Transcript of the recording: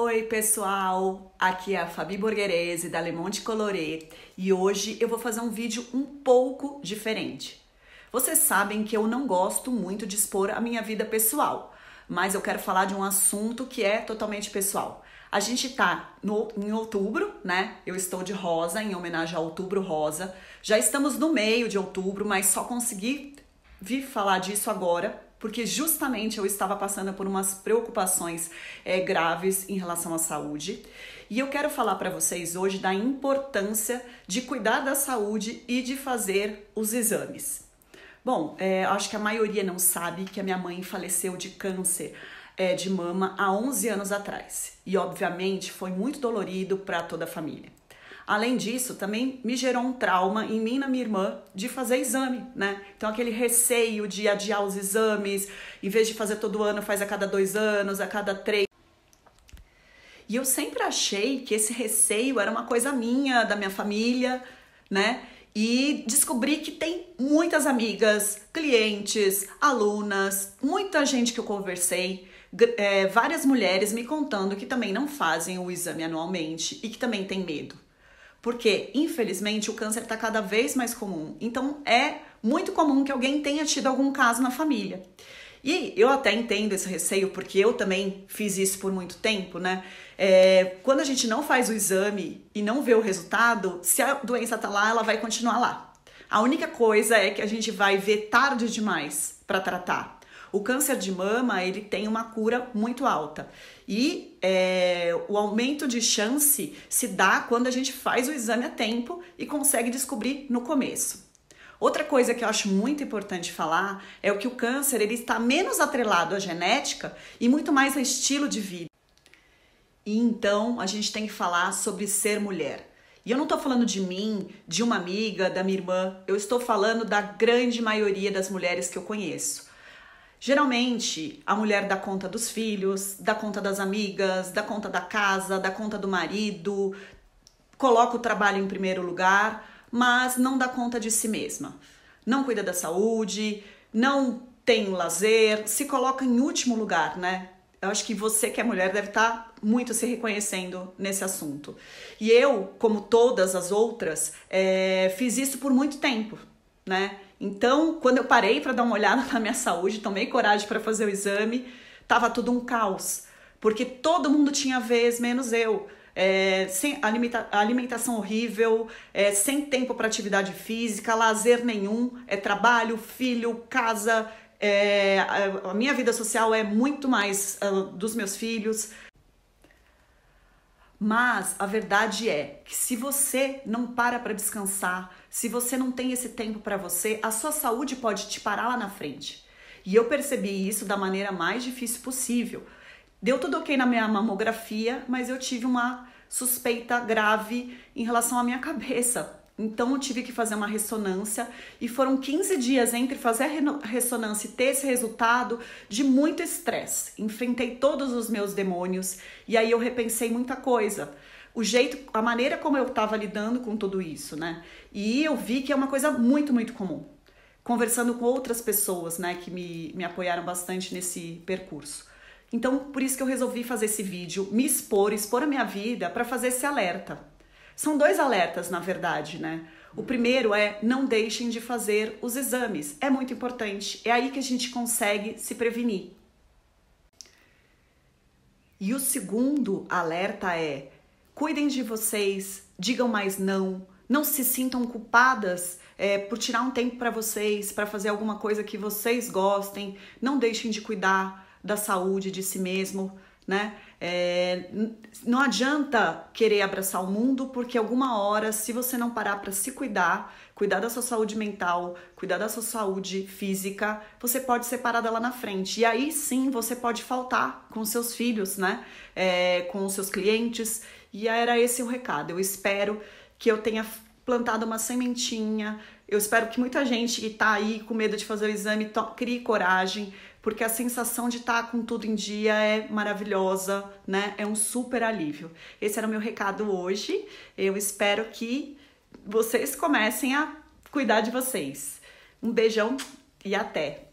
Oi, pessoal! Aqui é a Fabi Borgherese da Le Monde Coloré e hoje eu vou fazer um vídeo um pouco diferente. Vocês sabem que eu não gosto muito de expor a minha vida pessoal, mas eu quero falar de um assunto que é totalmente pessoal. A gente tá no, em outubro, né? Eu estou de rosa, em homenagem a Outubro Rosa. Já estamos no meio de outubro, mas só consegui vir falar disso agora porque justamente eu estava passando por umas preocupações é, graves em relação à saúde. E eu quero falar para vocês hoje da importância de cuidar da saúde e de fazer os exames. Bom, é, acho que a maioria não sabe que a minha mãe faleceu de câncer é, de mama há 11 anos atrás. E obviamente foi muito dolorido para toda a família. Além disso, também me gerou um trauma em mim e na minha irmã de fazer exame, né? Então, aquele receio de adiar os exames, em vez de fazer todo ano, faz a cada dois anos, a cada três. E eu sempre achei que esse receio era uma coisa minha, da minha família, né? E descobri que tem muitas amigas, clientes, alunas, muita gente que eu conversei, é, várias mulheres me contando que também não fazem o exame anualmente e que também tem medo. Porque, infelizmente, o câncer está cada vez mais comum. Então, é muito comum que alguém tenha tido algum caso na família. E eu até entendo esse receio, porque eu também fiz isso por muito tempo, né? É, quando a gente não faz o exame e não vê o resultado, se a doença tá lá, ela vai continuar lá. A única coisa é que a gente vai ver tarde demais para tratar. O câncer de mama ele tem uma cura muito alta e é, o aumento de chance se dá quando a gente faz o exame a tempo e consegue descobrir no começo. Outra coisa que eu acho muito importante falar é o que o câncer ele está menos atrelado à genética e muito mais ao estilo de vida. E então a gente tem que falar sobre ser mulher. E eu não estou falando de mim, de uma amiga, da minha irmã, eu estou falando da grande maioria das mulheres que eu conheço. Geralmente, a mulher dá conta dos filhos, dá conta das amigas, dá conta da casa, dá conta do marido, coloca o trabalho em primeiro lugar, mas não dá conta de si mesma. Não cuida da saúde, não tem lazer, se coloca em último lugar, né? Eu acho que você que é mulher deve estar tá muito se reconhecendo nesse assunto. E eu, como todas as outras, é, fiz isso por muito tempo né? Então, quando eu parei para dar uma olhada na minha saúde, tomei coragem para fazer o exame, tava tudo um caos, porque todo mundo tinha vez, menos eu. É, sem alimenta alimentação horrível, é, sem tempo para atividade física, lazer nenhum, é trabalho, filho, casa, é, a, a minha vida social é muito mais uh, dos meus filhos. Mas a verdade é que se você não para para descansar, se você não tem esse tempo para você, a sua saúde pode te parar lá na frente. E eu percebi isso da maneira mais difícil possível. Deu tudo ok na minha mamografia, mas eu tive uma suspeita grave em relação à minha cabeça. Então eu tive que fazer uma ressonância e foram 15 dias entre fazer a ressonância e ter esse resultado de muito estresse. Enfrentei todos os meus demônios e aí eu repensei muita coisa. O jeito, a maneira como eu estava lidando com tudo isso, né? E eu vi que é uma coisa muito, muito comum. Conversando com outras pessoas, né, que me, me apoiaram bastante nesse percurso. Então, por isso que eu resolvi fazer esse vídeo, me expor, expor a minha vida para fazer esse alerta. São dois alertas, na verdade, né? O primeiro é não deixem de fazer os exames. É muito importante. É aí que a gente consegue se prevenir. E o segundo alerta é: cuidem de vocês, digam mais não, não se sintam culpadas é, por tirar um tempo para vocês, para fazer alguma coisa que vocês gostem, não deixem de cuidar da saúde de si mesmo, né? É, não adianta querer abraçar o mundo, porque alguma hora, se você não parar para se cuidar, cuidar da sua saúde mental, cuidar da sua saúde física, você pode ser parada lá na frente. E aí sim você pode faltar com seus filhos, né? É, com os seus clientes. E era esse o recado. Eu espero que eu tenha plantado uma sementinha. Eu espero que muita gente que está aí com medo de fazer o exame crie coragem, porque a sensação de estar tá com tudo em dia é maravilhosa, né? É um super alívio. Esse era o meu recado hoje. Eu espero que vocês comecem a cuidar de vocês. Um beijão e até!